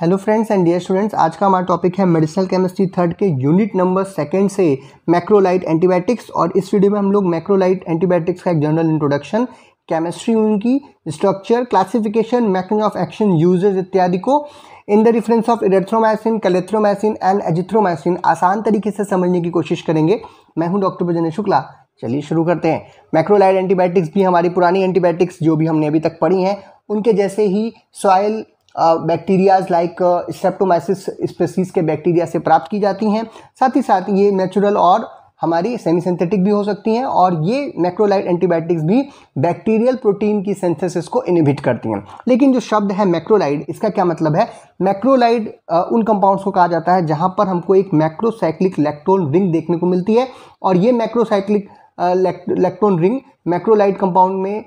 hello friends and dear students आज का हमारा टॉपिक है मेडिसिनल केमिस्ट्री थर्ड के यूनिट नंबर सेकंड से मैक्रोलाइट एंटीबायोटिक्स और इस वीडियो में हम लोग मैक्रोलाइट एंटीबायोटिक्स का एक जनरल इंट्रोडक्शन केमिस्ट्री उनकी स्ट्रक्चर क्लासिफिकेशन मैकनिंग ऑफ एक्शन यूजेज इत्यादि को in the reference of erythromycin clarithromycin and azithromycin आसान तरीके से समझने की कोशिश करेंगे मैं हूँ डॉक्टर बजने शुक्ला चलिए शुरू करते हैं मैक्रोलाइट एंटीबायोटिक्स भी हमारी पुरानी एंटीबायोटिक्स जो भी हमने अभी तक पढ़ी हैं उनके जैसे ही soil bacterias like streptomyces species के बैक्टीरिया से प्राप्त की जाती हैं साथ ही साथ ये नेचुरल और हमारी सेमी सिंथेटिक भी हो सकती हैं और ये मैक्रोलाइट एंटीबायोटिक्स भी बैक्टीरियल प्रोटीन की सेंथेसिस को इनिबिट करती हैं लेकिन जो शब्द है मैक्रोलाइड इसका क्या मतलब है मैक्रोलाइड उन कंपाउंड्स को कहा जाता है जहाँ पर हमको एक मैक्रोसाइक्लिक लेक्ट्रोन रिंग देखने को मिलती है और ये macrocyclic lactone ring macrolide compound में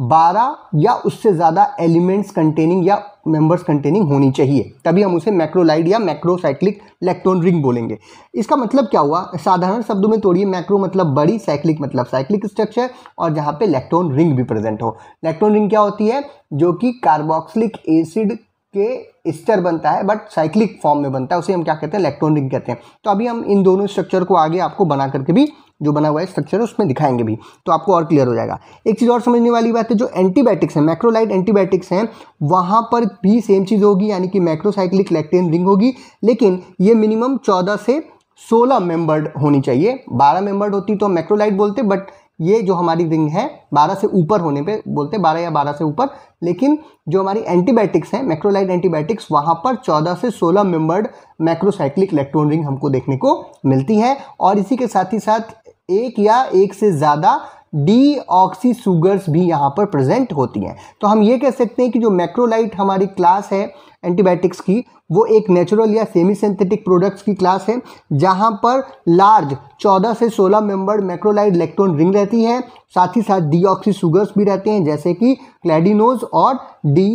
बारह या उससे ज़्यादा एलिमेंट्स कंटेनिंग या मेंबर्स कंटेनिंग होनी चाहिए तभी हम उसे मैक्रोलाइड या मैक्रोसाइक्लिक इलेक्ट्रॉन रिंग बोलेंगे इसका मतलब क्या हुआ साधारण शब्दों में तोड़िए मैक्रो मतलब बड़ी साइक्लिक मतलब साइक्लिक स्ट्रक्चर और जहाँ पे इलेक्ट्रॉन रिंग भी प्रेजेंट हो इलेक्ट्रॉन रिंग क्या होती है जो कि कार्बोक्सिलिक एसिड के स्तर बनता है बट साइक्लिक फॉर्म में बनता है उसे हम क्या कहते हैं इलेक्ट्रॉन रिंग कहते हैं तो अभी हम इन दोनों स्ट्रक्चर को आगे आपको बना करके भी जो बना हुआ है स्ट्रक्चर उसमें दिखाएंगे भी तो आपको और क्लियर हो जाएगा एक चीज़ और समझने वाली बात है जो एंटीबायोटिक्स हैं मैक्रोलाइट एंटीबायोटिक्स हैं वहाँ पर भी सेम चीज़ होगी यानी कि मैक्रोसाइक्लिक लैक्टेन रिंग होगी लेकिन ये मिनिमम चौदह से सोलह मेंबर्ड होनी चाहिए बारह मेंबर्ड होती तो मैक्रोलाइट बोलते बट ये जो हमारी रिंग है बारह से ऊपर होने पे बोलते हैं बारह या बारह से ऊपर लेकिन जो हमारी एंटीबायोटिक्स हैं मैक्रोलाइट एंटीबायोटिक्स वहाँ पर चौदह से सोलह मेंबर्ड मैक्रोसाइक्लिक इलेक्ट्रॉन रिंग हमको देखने को मिलती है और इसी के साथ ही साथ एक या एक से ज़्यादा डी ऑक्सी सुगर्स भी यहाँ पर प्रेजेंट होती हैं तो हम ये कह सकते हैं कि जो मैक्रोलाइट हमारी क्लास है एंटीबायोटिक्स की वो एक नेचुरल या सेमी सिंथेटिक प्रोडक्ट्स की क्लास है जहाँ पर लार्ज 14 से 16 मेंबर मैक्रोलाइट इलेक्ट्रॉन रिंग रहती है साथ ही साथ डी ऑक्सी सुगर्स भी रहते हैं जैसे कि क्लैडिनोज और डी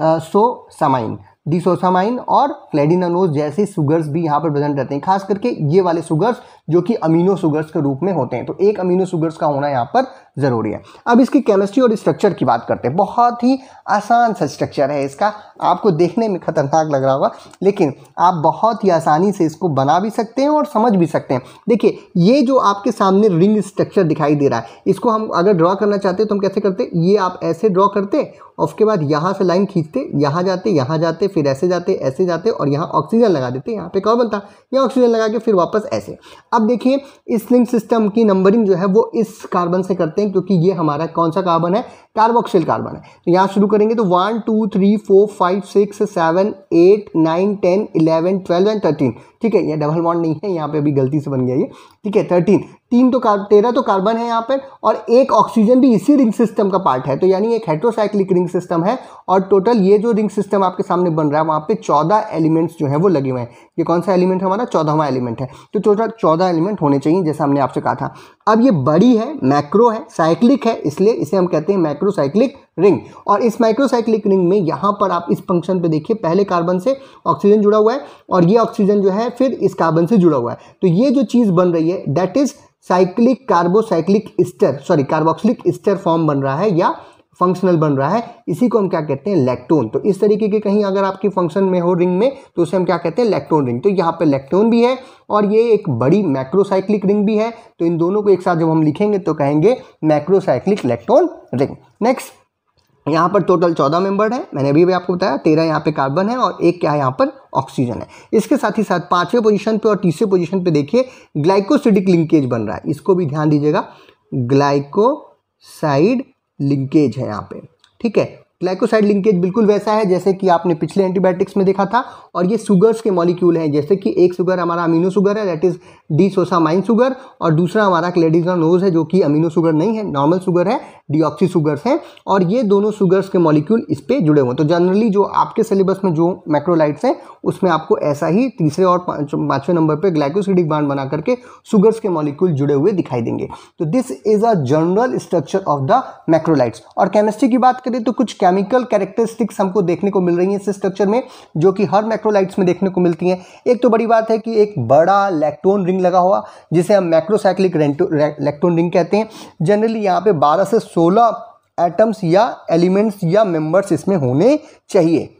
सो समाइन डिसोसामाइन और फ्लैडिनोज जैसे सुगर्स भी यहाँ पर प्रेजेंट रहते हैं खास करके ये वाले सुगर्स जो कि अमीनो सुगर्स के रूप में होते हैं तो एक अमीनो सुगर्स का होना यहाँ पर ज़रूरी है अब इसकी केमिस्ट्री और स्ट्रक्चर की बात करते हैं बहुत ही आसान सा स्ट्रक्चर है इसका आपको देखने में ख़तरनाक लग रहा होगा लेकिन आप बहुत ही आसानी से इसको बना भी सकते हैं और समझ भी सकते हैं देखिए ये जो आपके सामने रिंग स्ट्रक्चर दिखाई दे रहा है इसको हम अगर ड्रॉ करना चाहते हैं तो हम कैसे करते ये आप ऐसे ड्रॉ करते और उसके बाद यहाँ से लाइन खींचते यहाँ जाते यहाँ जाते फिर ऐसे जाते ऐसे जाते और यहाँ ऑक्सीजन लगा देते यहाँ पे कौन बनता यहाँ ऑक्सीजन लगा के फिर वापस ऐसे अब देखिए इस लिंक सिस्टम की नंबरिंग जो है वो इस कार्बन से करते हैं हैं क्योंकि ये हमारा कौन सा कार्बन है कार्बोक्सिल कार्बन है तो यहाँ शुरू करेंगे तो one two three four five six seven eight nine ten eleven twelve and thirteen ठीक है ये डबल वन नहीं है यहाँ पे अभी गलती से बन गया ये ठीक है थर्टीन तीन तो कार्बन तेरह तो कार्बन है यहाँ पर और एक ऑक्सीजन भी इसी रिंग सिस्टम का पार्ट है तो यानी एक हेट्रोसाइक्लिक रिंग सिस्टम है और टोटल ये जो रिंग सिस्टम आपके सामने बन रहा है वहाँ पे चौदह एलिमेंट्स जो है वो लगे हुए हैं ये कौन सा एलिमेंट हमारा चौदहवा एलिमेंट है तो टोटल चौदह एलिमेंट होने चाहिए जैसे हमने आपसे कहा था अब ये बड़ी है मैक्रो है साइक्लिक है इसलिए इसे हम कहते हैं मैक्रोसाइक्लिक रिंग और इस माइक्रोसाइक्लिक रिंग में यहाँ पर आप इस फंक्शन पे देखिए पहले कार्बन से ऑक्सीजन जुड़ा हुआ है और ये ऑक्सीजन जो है फिर इस कार्बन से जुड़ा हुआ है तो ये जो चीज़ बन रही है that is cyclic carbocyclic ester sorry carboxylic ester form बन रहा है या फंक्शनल बन रहा है इसी को हम क्या कहते हैं लैक्टोन तो इस तरीके के कहीं अगर आपकी फंक्शन में हो रिंग में तो उसे हम क्या कहते हैं लैक्टोन रिंग तो यहाँ पे लैक्टोन भी है और ये एक बड़ी मैक्रोसाइक्लिक रिंग भी है तो इन दोनों को एक साथ जब हम लिखेंगे तो कहेंगे मैक्रोसाइक्लिक लैक्टोन रिंग नेक्स्ट यहाँ पर टोटल चौदह मेंबर है मैंने अभी भी आपको बताया तेरह यहाँ पे कार्बन है और एक क्या है यहाँ पर ऑक्सीजन है इसके साथ ही साथ पांचवें पोजीशन पे और तीसरे पोजीशन पे देखिए ग्लाइकोसिडिक लिंकेज बन रहा है इसको भी ध्यान दीजिएगा ग्लाइकोसाइड लिंकेज है यहाँ पे ठीक है ग्लाइकोसाइड लिंकेज बिल्कुल वैसा है जैसे कि आपने पिछले एंटीबायोटिक्स में देखा था और ये सुगर्स के मॉलिक्यूल हैं जैसे कि एक सुगर हमारा अमीनो सुगर है that is desosamine sugar और दूसरा हमारा क्लेडिजा नोज है जो कि अमीनो सुगर नहीं है नॉर्मल सुगर है डिऑक्सी सुगर्स हैं और ये दोनों सुगर्स के मॉलिक्यूल इस पर जुड़े हुए तो जनरली जो आपके सिलेबस में जो मैक्रोलाइट्स हैं उसमें आपको ऐसा ही तीसरे और पाँचवें नंबर पर ग्लाइकोसिडिक बाड बना करके सुगर्स के मॉलिक्यूल जुड़े हुए दिखाई देंगे तो this is a general structure of the macrolides और केमिस्ट्री की बात करें तो कुछ केमिकल कैरेक्टरिस्टिक्स हमको देखने को मिल रही हैं इस स्ट्रक्चर में जो कि हर मैक्रोलाइट्स में देखने को मिलती हैं एक तो बड़ी बात है कि एक बड़ा लैक्टोन रिंग लगा हुआ जिसे हम मैक्रोसाइक्लिक लैक्टोन रिंग कहते हैं जनरली यहाँ पे बारह से सोलह एटम्स या एलिमेंट्स या मेम्बर्स इसमें होने चाहिए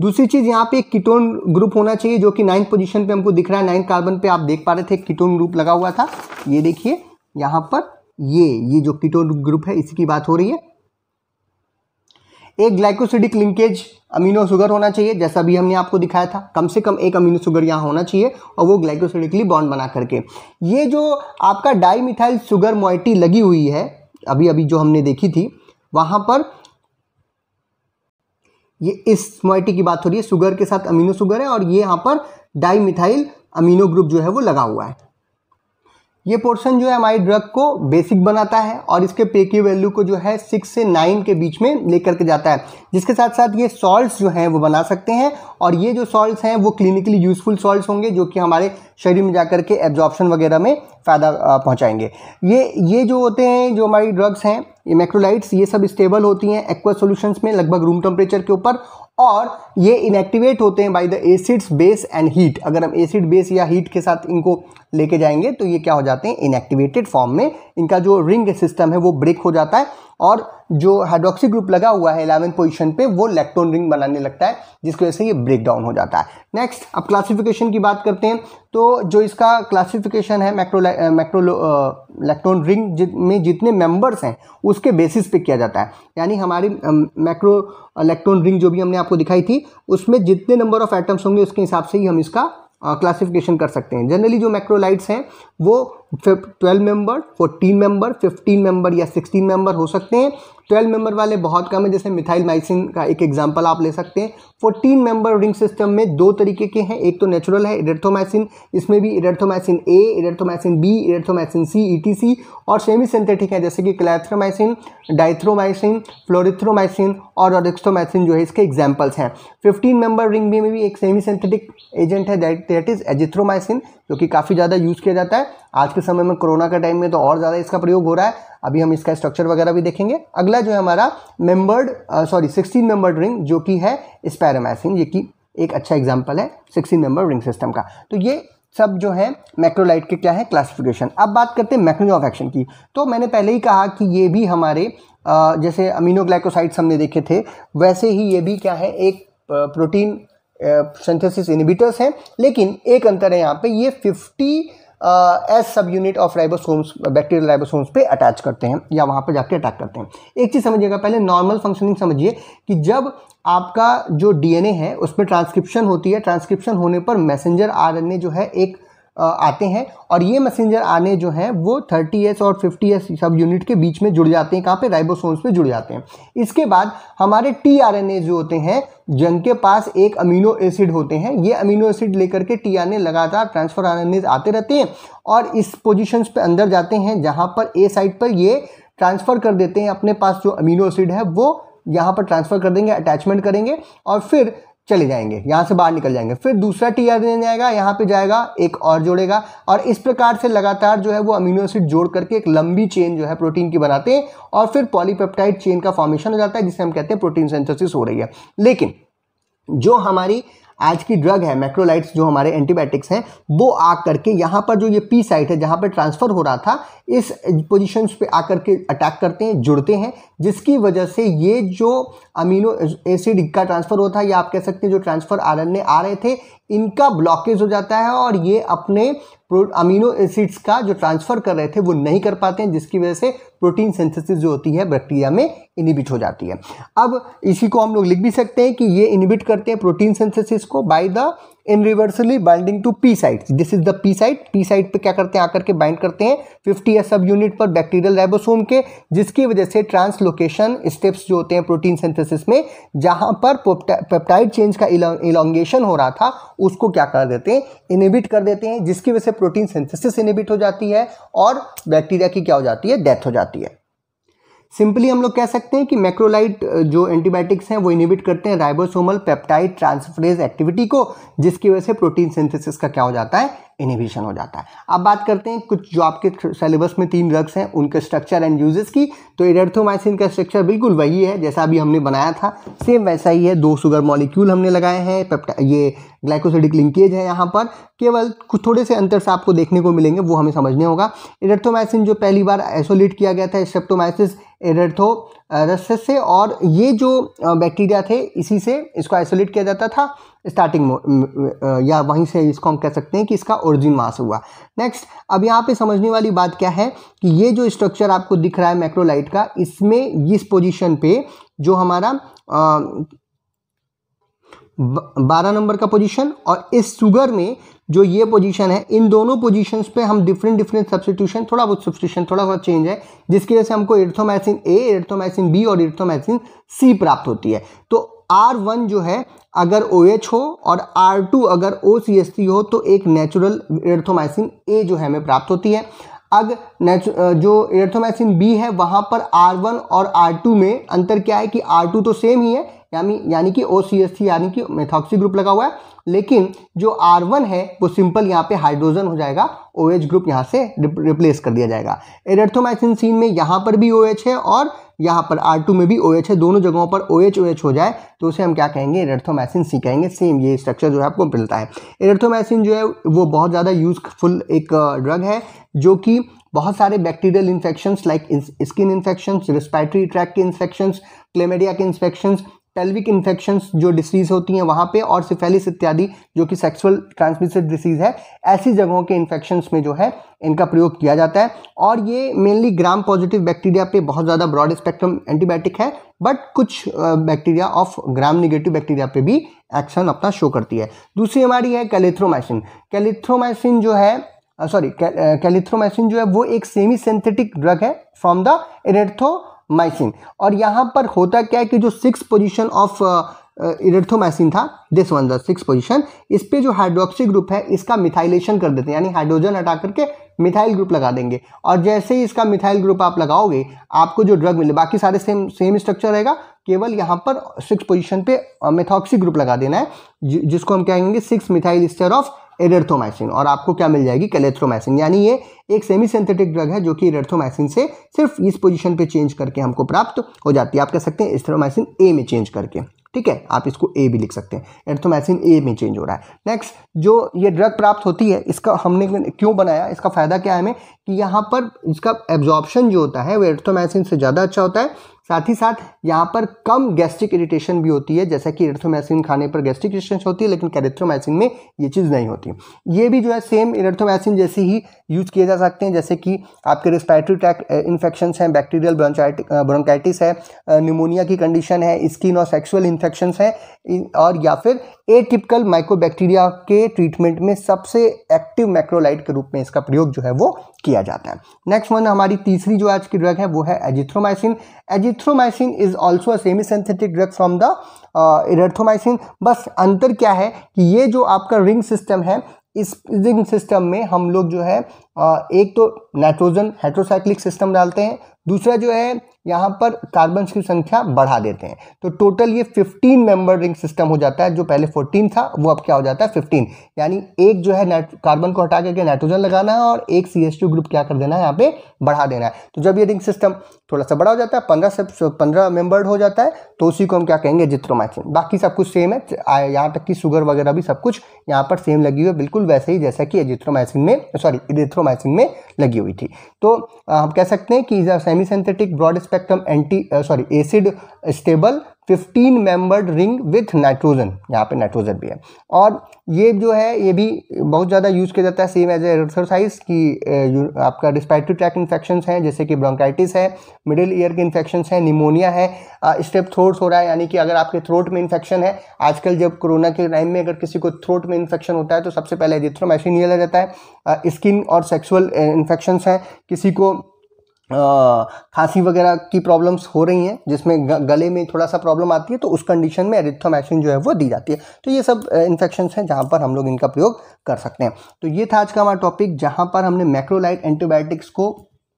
दूसरी चीज़ यहाँ पे एक कीटोन ग्रुप होना चाहिए जो कि नाइन्थ पोजीशन पे हमको दिख रहा है नाइन्थ कार्बन पे आप देख पा रहे थे कीटोन ग्रुप लगा हुआ था ये देखिए यहाँ पर ये ये जो कीटोन ग्रुप है इसकी बात हो रही है एक ग्लाइकोसिडिक लिंकेज अमीनो सुगर होना चाहिए जैसा भी हमने आपको दिखाया था कम से कम एक अमीनो सुगर यहाँ होना चाहिए और वो ग्लाइकोसिडिकली बॉन्ड बना करके ये जो आपका डाई मिथाइल सुगर मोइटी लगी हुई है अभी अभी जो हमने देखी थी वहाँ पर ये इस मोइटी की बात हो रही है सुगर के साथ अमीनो सुगर है और ये यहाँ पर डाई मिथाइल अमीनो ग्रुप जो है वो लगा हुआ है ये पोर्शन जो है हमारी ड्रग को बेसिक बनाता है और इसके पे की वैल्यू को जो है सिक्स से नाइन के बीच में लेकर के जाता है जिसके साथ साथ ये सॉल्ट्स जो हैं वो बना सकते हैं और ये जो सॉल्ट्स हैं वो क्लिनिकली यूजफुल सॉल्ट्स होंगे जो कि हमारे शरीर में जाकर के एब्जॉर्प्शन वगैरह में फ़ायदा पहुँचाएंगे ये ये जो होते हैं जो हमारी ड्रग्स हैं इमेक्ट्रोलाइट्स ये सब स्टेबल होती हैं एक्वा सोल्यूशंस में लगभग रूम टेम्परेचर के ऊपर और ये इनएक्टिवेट होते हैं by the acids base and heat अगर हम एसिड बेस या हीट के साथ इनको लेके जाएंगे तो ये क्या हो जाते हैं इनएक्टिवेटेड फॉर्म में इनका जो रिंग सिस्टम है वो ब्रेक हो जाता है और जो हाइड्रोक्सी ग्रुप लगा हुआ है इलेवन पोजिशन पे वो लेक्टोन रिंग बनाने लगता है जिसकी वजह से ये ब्रेक डाउन हो जाता है नेक्स्ट अब क्लासिफिकेशन की बात करते हैं तो जो इसका क्लासिफिकेशन है मैक्रो मैक्रो इलेक्ट्रॉन रिंग जि, में जितने मेंबर्स हैं उसके बेसिस पे किया जाता है यानी हमारी मैक्रो इलेक्ट्रॉन रिंग जो भी हमने आपको दिखाई थी उसमें जितने नंबर ऑफ एटम्स होंगे उसके हिसाब से ही हम इसका क्लासिफिकेशन कर सकते हैं जनरली जो मैक्रोलाइट्स हैं वो twelve member fourteen member fifteen member या सिक्सटीन मेंबर हो सकते हैं ट्वेल्व मेंबर वाले बहुत कम है जैसे मिथाइल माइसिन का एक एग्जांपल आप ले सकते हैं फोर्टीन मेंबर रिंग सिस्टम में दो तरीके के हैं एक तो नेचुरल है इरेथोमाइसिन इसमें भी इरेथोमाइसिन ए इरेथोमाइसिन बी इरेथोमाइसिन सी सी और सेमी सिंथेटिक है जैसे कि क्लैथ्रोमाइसिन डाइथ्रोमाइसिन फ्लोरिथ्रोमाइसिन और रोडिक्सोमाइसिन जो है इसके एग्जाम्पल्स हैं फिफ्टीन मेंबर रिंग में भी एक सेमी सिंथेटिक एजेंट है दैट इज एजिथ्रोमाइसिन जो कि काफ़ी ज़्यादा यूज़ किया जाता है आज के समय में कोरोना का टाइम में तो और ज़्यादा इसका प्रयोग हो रहा है अभी हम इसका स्ट्रक्चर वगैरह भी देखेंगे अगला जो है हमारा membered sorry sixteen membered ring जो कि है स्पैरामैसिन ये कि एक अच्छा एग्जाम्पल है सिक्सटीन मेम्बर रिंग सिस्टम का तो ये सब जो है मैक्रोलाइट के क्या है क्लासिफिकेशन अब बात करते हैं मैकेनिज्म ऑफ एक्शन की तो मैंने पहले ही कहा कि ये भी हमारे जैसे अमीनोग्लाइकोसाइड्स हमने देखे थे वैसे ही ये भी क्या है एक प्रोटीन सिंथेसिस इनिबिटर्स हैं लेकिन एक अंतर है यहाँ पे ये S subunit of ribosomes bacterial ribosomes पे अटैच करते हैं या वहाँ पर जाके अटैक करते हैं एक चीज़ समझिएगा पहले नॉर्मल फंक्शनिंग समझिए कि जब आपका जो डीएनए है उसमें ट्रांसक्रिप्शन होती है ट्रांसक्रिप्शन होने पर मैसेंजर आरएनए जो है एक आते हैं और ये मैसेंजर आने जो हैं वो 30s और 50s सब यूनिट के बीच में जुड़ जाते हैं कहाँ पे राइबोसोम्स पे जुड़ जाते हैं इसके बाद हमारे टी जो होते हैं जिनके पास एक अमीनो एसिड होते हैं ये अमीनो एसिड लेकर के टी लगातार ट्रांसफर आर आते रहते हैं और इस पोजिशंस पर अंदर जाते हैं जहाँ पर ए साइड पर ये ट्रांसफ़र कर देते हैं अपने पास जो अमीनो एसिड है वो यहाँ पर ट्रांसफ़र कर देंगे अटैचमेंट करेंगे और फिर चले जाएंगे यहाँ से बाहर निकल जाएंगे फिर दूसरा टी आर देने जाएगा यहाँ पे जाएगा एक और जोड़ेगा और इस प्रकार से लगातार जो है वो अमीनो एसिड जोड़ करके एक लंबी चेन जो है प्रोटीन की बनाते हैं और फिर पॉलीपेप्टाइड चेन का फॉर्मेशन हो जाता है जिसे हम कहते हैं प्रोटीन सेंथोसिस हो रही है लेकिन जो हमारी आज की ड्रग है मैक्रोलाइट्स जो हमारे एंटीबायोटिक्स हैं वो आ करके यहाँ पर जो ये पी साइट है जहाँ पर ट्रांसफ़र हो रहा था इस पोजीशंस पे आकर के अटैक करते हैं जुड़ते हैं जिसकी वजह से ये जो अमीनो एसिड का ट्रांसफ़र होता है या आप कह सकते हैं जो ट्रांसफ़र आरएनए आ रहे थे इनका ब्लॉकेज हो जाता है और ये अपने अमीनो एसिड्स का जो ट्रांसफ़र कर रहे थे वो नहीं कर पाते हैं जिसकी वजह से प्रोटीन सिंथेसिस जो होती है बैक्टीरिया में इनिबिट हो जाती है अब इसी को हम लोग लिख भी सकते हैं कि ये इनिबिट करते हैं प्रोटीन सिंथेसिस को by the irreversibly binding to P site this is the P site P site पे क्या करते हैं आकर के बाइंड करते हैं 50 या सब यूनिट पर बैक्टीरियल राइबोसोम के जिसकी वजह से ट्रांसलोकेशन स्टेप्स जो होते हैं प्रोटीन सिंथेसिस में जहां पर पेप्टाइड चेंज का इलांगेशन हो रहा था उसको क्या कर देते हैं इनिबिट कर देते हैं जिसकी वजह से प्रोटीन सिंथेसिस इनिबिट हो जाती है और बैक्टीरिया की क्या हो जाती है डेथ हो जाती है सिंपली हम लोग कह सकते हैं कि मैक्रोलाइट जो एंटीबायोटिक्स हैं वो इनिबिट करते हैं राइबोसोमल पेप्टाइड ट्रांसफ्रेज एक्टिविटी को जिसकी वजह से प्रोटीन सिंथेसिस का क्या हो जाता है इनिबिशन हो जाता है अब बात करते हैं कुछ जो आपके सिलेबस में तीन ड्रग्स हैं उनके स्ट्रक्चर एंड यूजेस की तो एडर्थोमाइसिन का स्ट्रक्चर बिल्कुल वही है जैसा अभी हमने बनाया था सेम वैसा ही है दो शुगर मॉलिक्यूल हमने लगाए हैं ये ग्लाइकोसिडिक लिंकेज है यहाँ पर केवल कुछ थोड़े से अंतर से आपको देखने को मिलेंगे वो हमें समझने होगा एडर्थोमाइसिन जो पहली बार आइसोलेट किया गया था स्ट्रेप्टोमाइसिस एडर्थो रस से और ये जो बैक्टीरिया थे इसी से इसको आइसोलेट किया जाता था स्टार्टिंग या वहीं से इसको हम कह सकते हैं कि इसका ओरिजिन मास हुआ नेक्स्ट अब यहाँ पे समझने वाली बात क्या है कि ये जो स्ट्रक्चर आपको दिख रहा है मैक्रोलाइट का इसमें इस पोजीशन पे जो हमारा बारह नंबर का पोजीशन और इस सुगर में जो ये पोजीशन है इन दोनों पोजीशंस पे हम डिफरेंट डिफरेंट सब्सटीट्यूशन थोड़ा बहुत सब्सटीट्यूशन थोड़ा बहुत चेंज है जिसकी वजह से हमको इर्थोमैसिन ए इर्थोमैसिन बी और इर्थोमैसिन सी प्राप्त होती है तो आर वन जो है अगर ओ OH हो और आर टू अगर ओ सी एस सी हो तो एक नेचुरल इर्थोमैसिन ए जो है हमें प्राप्त होती है अग जो एर्थोमैसिन बी है वहाँ पर आर वन और आर टू में अंतर क्या है कि आर टू तो सेम ही है यानी यानी कि ओ यानी कि मेथॉक्सी ग्रुप लगा हुआ है लेकिन जो आर वन है वो सिंपल यहाँ पे हाइड्रोजन हो जाएगा ओ एच ग्रुप यहाँ से रिप्लेस कर दिया जाएगा एरेथोमाइसिन सीन में यहाँ पर भी ओ OH है और यहाँ पर आर टू में भी ओ OH है दोनों जगहों पर ओ OH, OH हो जाए तो उसे हम क्या कहेंगे एरेथोमाइसिन सी कहेंगे सेम ये स्ट्रक्चर जो है आपको मिलता है एरेथोमाइसिन जो है वो बहुत ज़्यादा यूजफुल एक ड्रग है जो कि बहुत सारे bacterial infections like skin infections respiratory tract के इन्फेक्शंस क्लेमेडिया के इन्फेक्शंस पेल्विक इन्फेक्शंस जो डिसीज़ होती हैं वहाँ पे और सिफेलिस इत्यादि जो कि सेक्सुअल ट्रांसमिटेड डिसीज़ है ऐसी जगहों के इन्फेक्शंस में जो है इनका प्रयोग किया जाता है और ये मेनली ग्राम पॉजिटिव बैक्टीरिया पे बहुत ज़्यादा ब्रॉड स्पेक्ट्रम एंटीबायोटिक है बट कुछ bacteria of gram negative bacteria पे भी एक्शन अपना शो करती है दूसरी हमारी है कैलिथ्रोमाइसिन कैलिथ्रोमाइसिन जो है सॉरी कैलिथ्रोमाइसिन जो है वो एक सेमी सिंथेटिक ड्रग है फ्रॉम द एनेथो माइसिन और यहाँ पर होता क्या है कि जो सिक्स पोजिशन ऑफ इरेथोमाइसिन था दिस वन द सिक्स इस पर जो हाइड्रोक्सी ग्रुप है इसका मिथाइलेशन कर देते हैं यानी हाइड्रोजन हटा करके मिथाइल ग्रुप लगा देंगे और जैसे ही इसका मिथाइल ग्रुप आप लगाओगे आपको जो ड्रग मिले बाकी सारे सेम सेम स्ट्रक्चर रहेगा केवल यहाँ पर सिक्स पोजिशन पे मेथॉक्सी ग्रुप लगा देना है जिसको हम कहेंगे six methyl ester of erythromycin और आपको क्या मिल जाएगी कैलेथ्रोमाइसिन यानी ये एक सेमी सिंथेटिक ड्रग है जो कि एरेथ्रोमाइसिन से सिर्फ इस पोजीशन पे चेंज करके हमको प्राप्त हो जाती है आप कह सकते हैं एस्थ्रोमाइसिन ए में चेंज करके ठीक है आप इसको ए भी लिख सकते हैं एरेथ्रोमाइसिन ए में चेंज हो रहा है नेक्स्ट जो ये ड्रग प्राप्त होती है इसका हमने क्यों बनाया इसका फ़ायदा क्या है हमें कि यहाँ पर इसका एब्जॉर्प्शन जो होता है वो एरेथ्रोमाइसिन से ज़्यादा अच्छा होता है साथ ही साथ यहाँ पर कम गैस्ट्रिक इरिटेशन भी होती है जैसा कि इरेथ्रोमाइसिन खाने पर गैस्ट्रिक इरिटेशन होती है लेकिन कैरेथ्रोमाइसिन में ये चीज़ नहीं होती ये भी जो है सेम इरेथ्रोमाइसिन जैसे ही यूज किए जा सकते हैं जैसे कि आपके रिस्पायरेटरी ट्रैक इन्फेक्शंस हैं बैक्टीरियल ब्रोंकाइटिस है निमोनिया की कंडीशन है स्किन और सेक्सुअल इन्फेक्शन है और या फिर ए माइक्रो माइक्रोबैक्टीरिया के ट्रीटमेंट में सबसे एक्टिव मैक्रोलाइट के रूप में इसका प्रयोग जो है वो किया जाता है नेक्स्ट वन हमारी तीसरी जो आज की ड्रग है वो है azithromycin azithromycin is also a semi synthetic drug from the erythromycin बस अंतर क्या है कि ये जो आपका रिंग सिस्टम है इस रिंग सिस्टम में हम लोग जो है एक तो नाइट्रोजन हाइड्रोसाइक्लिक सिस्टम डालते हैं दूसरा जो है यहाँ पर कार्बन की संख्या बढ़ा देते हैं तो टोटल ये 15 मेंबर रिंग सिस्टम हो जाता है जो पहले 14 था वो अब क्या हो जाता है 15 यानी एक जो है कार्बन को हटा करके नाइट्रोजन लगाना है और एक सी एस ग्रुप क्या कर देना है यहाँ पे बढ़ा देना है तो जब ये रिंग सिस्टम थोड़ा सा बड़ा हो जाता है पंद्रह से पंद्रह मेंबर्ड हो जाता है तो उसी को हम क्या कहेंगे जित्रोमाइसिन बाकी सब कुछ सेम है यहाँ तक कि शुगर वगैरह भी सब कुछ यहाँ पर सेम लगी हुई है बिल्कुल वैसे ही जैसा कि एजिथ्रोमाइसिन में सॉरी इधर माइसिन में लगी हुई थी तो हम कह सकते हैं कि is a semi synthetic broad spectrum anti sorry acid stable fifteen membered ring with nitrogen यहाँ पे नाइट्रोजन भी है और ये जो है ये भी बहुत ज़्यादा यूज़ किया जाता है सेम एज एक्सरसाइज कि आपका रिस्पायरेटरी ट्रैक इन्फेक्शन हैं जैसे कि ब्रोंकाइटिस है मिडिल ईयर के इन्फेक्शन है निमोनिया है स्टेप थ्रोट्स हो रहा है यानी कि अगर आपके थ्रोट में इन्फेक्शन है आजकल जब कोरोना के टाइम में अगर किसी को थ्रोट में इन्फेक्शन होता है तो सबसे पहले एजिथ्रोमाइसिन लिया जाता है स्किन और सेक्सुअल इन्फेक्शन हैं किसी को खांसी वगैरह की प्रॉब्लम्स हो रही हैं जिसमें गले में थोड़ा सा प्रॉब्लम आती है तो उस कंडीशन में एरिथ्रोमाइसिन जो है वो दी जाती है तो ये सब इन्फेक्शन हैं जहाँ पर हम लोग इनका प्रयोग कर सकते हैं तो ये था आज का हमारा टॉपिक जहाँ पर हमने मैक्रोलाइट एंटीबायोटिक्स को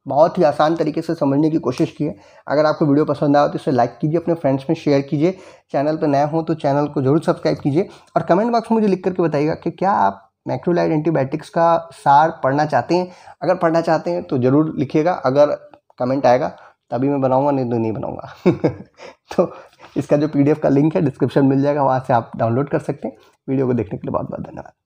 बहुत ही आसान तरीके से समझने की कोशिश की है अगर आपको वीडियो पसंद आया तो इसे लाइक कीजिए अपने फ्रेंड्स में शेयर कीजिए चैनल पर नया हो तो चैनल को जरूर सब्सक्राइब कीजिए और कमेंट बॉक्स में मुझे लिख करके बताइएगा कि क्या आप मैक्रोलाइड एंटीबायोटिक्स का सार पढ़ना चाहते हैं अगर पढ़ना चाहते हैं तो ज़रूर लिखिएगा अगर कमेंट आएगा तभी मैं बनाऊंगा नहीं तो नहीं बनाऊंगा तो इसका जो पीडीएफ का लिंक है डिस्क्रिप्शन मिल जाएगा वहाँ से आप डाउनलोड कर सकते हैं वीडियो को देखने के लिए बहुत बहुत धन्यवाद